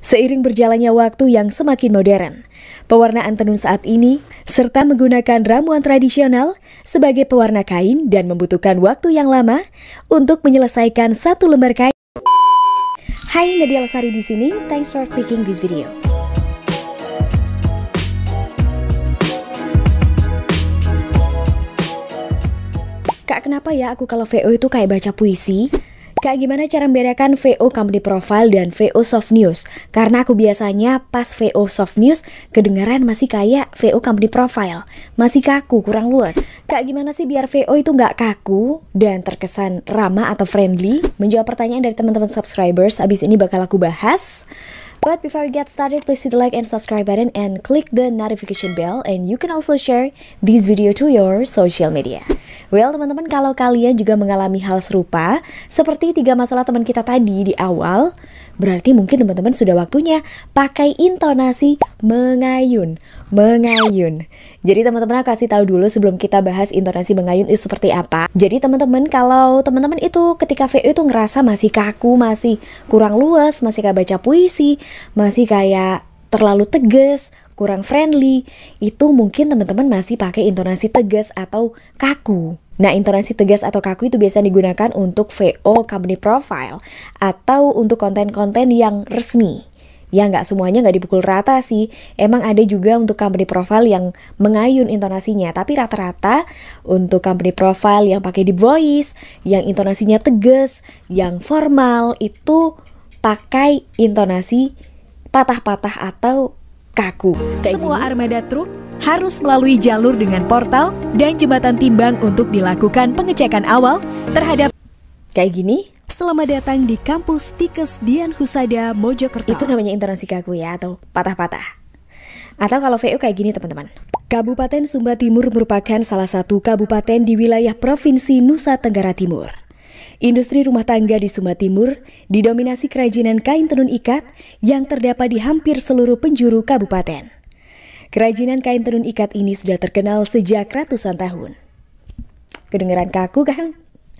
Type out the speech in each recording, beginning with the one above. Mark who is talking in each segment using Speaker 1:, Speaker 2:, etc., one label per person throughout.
Speaker 1: seiring berjalannya waktu yang semakin modern. Pewarnaan tenun saat ini, serta menggunakan ramuan tradisional sebagai pewarna kain dan membutuhkan waktu yang lama untuk menyelesaikan satu lembar kain. Hai, Nadia Lesari di sini. Thanks for clicking this video. Kak, kenapa ya aku kalau VO itu kayak baca puisi? Kak, gimana cara membedakan VO company profile dan VO soft news? Karena aku biasanya pas VO soft news kedengaran masih kayak VO company profile, masih kaku, kurang luas. Kak, gimana sih biar VO itu nggak kaku dan terkesan ramah atau friendly? Menjawab pertanyaan dari teman-teman subscribers, abis ini bakal aku bahas. But before we get started, please hit the like and subscribe button and click the notification bell. And you can also share this video to your social media. Well, teman-teman, kalau kalian juga mengalami hal serupa seperti tiga masalah teman kita tadi di awal, berarti mungkin teman-teman sudah waktunya pakai intonasi mengayun, mengayun. Jadi teman-teman aku kasih tahu dulu sebelum kita bahas intonasi mengayun itu seperti apa. Jadi teman-teman kalau teman-teman itu ketika VO itu ngerasa masih kaku, masih kurang luas, masih kayak baca puisi, masih kayak terlalu tegas, kurang friendly, itu mungkin teman-teman masih pakai intonasi tegas atau kaku. Nah, intonasi tegas atau kaku itu biasanya digunakan untuk VO company profile atau untuk konten-konten yang resmi. Ya, nggak semuanya nggak dipukul rata sih. Emang ada juga untuk company profile yang mengayun intonasinya. Tapi rata-rata untuk company profile yang pakai di voice, yang intonasinya tegas, yang formal, itu pakai intonasi patah-patah atau kaku. Semua armada truk harus melalui jalur dengan portal dan jembatan timbang untuk dilakukan pengecekan awal terhadap kayak gini. Selamat datang di kampus Tikes Dian Husada Mojokerto. Itu namanya interaksi kaku ya atau patah-patah. Atau kalau VU kayak gini teman-teman. Kabupaten Sumba Timur merupakan salah satu kabupaten di wilayah Provinsi Nusa Tenggara Timur. Industri rumah tangga di Sumba Timur didominasi kerajinan kain tenun ikat yang terdapat di hampir seluruh penjuru kabupaten. Kerajinan kain tenun ikat ini sudah terkenal sejak ratusan tahun. Kedengeran kaku kan?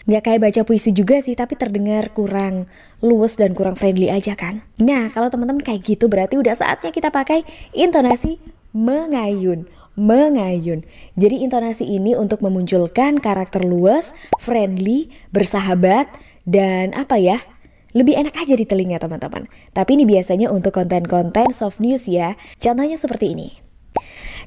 Speaker 1: Nggak kayak baca puisi juga sih, tapi terdengar kurang luwes dan kurang friendly aja kan? Nah, kalau teman-teman kayak gitu berarti udah saatnya kita pakai intonasi mengayun mengayun. Jadi intonasi ini untuk memunculkan karakter luas, friendly, bersahabat, dan apa ya? Lebih enak aja di telinga teman-teman. Tapi ini biasanya untuk konten-konten soft news ya. Contohnya seperti ini.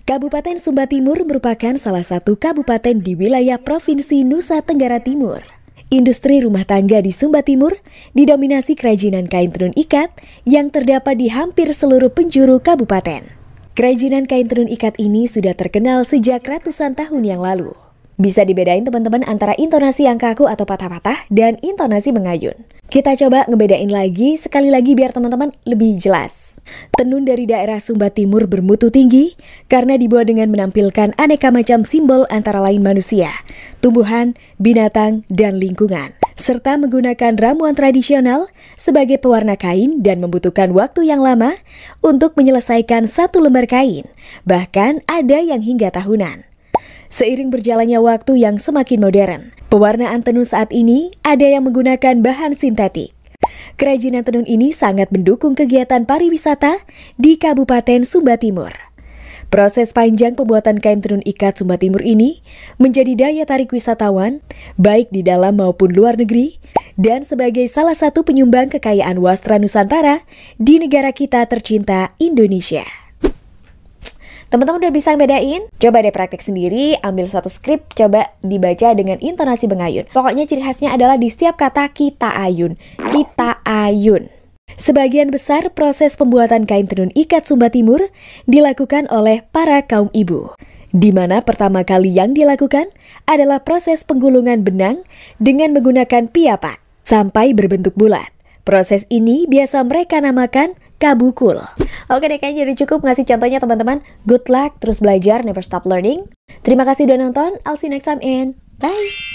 Speaker 1: Kabupaten Sumba Timur merupakan salah satu kabupaten di wilayah Provinsi Nusa Tenggara Timur. Industri rumah tangga di Sumba Timur didominasi kerajinan kain tenun ikat yang terdapat di hampir seluruh penjuru kabupaten. Kerajinan kain tenun ikat ini sudah terkenal sejak ratusan tahun yang lalu. Bisa dibedain teman-teman antara intonasi yang kaku atau patah-patah dan intonasi mengayun. Kita coba ngebedain lagi sekali lagi biar teman-teman lebih jelas. Tenun dari daerah Sumba Timur bermutu tinggi karena dibuat dengan menampilkan aneka macam simbol antara lain manusia, tumbuhan, binatang, dan lingkungan serta menggunakan ramuan tradisional sebagai pewarna kain dan membutuhkan waktu yang lama untuk menyelesaikan satu lembar kain, bahkan ada yang hingga tahunan. Seiring berjalannya waktu yang semakin modern, pewarnaan tenun saat ini ada yang menggunakan bahan sintetik. Kerajinan tenun ini sangat mendukung kegiatan pariwisata di Kabupaten Sumba Timur. Proses panjang pembuatan kain tenun ikat Sumba Timur ini menjadi daya tarik wisatawan, baik di dalam maupun luar negeri, dan sebagai salah satu penyumbang kekayaan wasra Nusantara di negara kita tercinta Indonesia. Teman-teman udah bisa bedain? Coba deh praktek sendiri, ambil satu skrip, coba dibaca dengan intonasi bengayun. Pokoknya ciri khasnya adalah di setiap kata kita ayun, kita ayun. Sebagian besar proses pembuatan kain tenun ikat Sumba Timur dilakukan oleh para kaum ibu, di mana pertama kali yang dilakukan adalah proses penggulungan benang dengan menggunakan piapak sampai berbentuk bulat. Proses ini biasa mereka namakan kabukul. Oke deh, kayaknya jadi cukup ngasih contohnya teman-teman. Good luck, terus belajar, never stop learning. Terima kasih udah nonton, I'll see you next time and bye!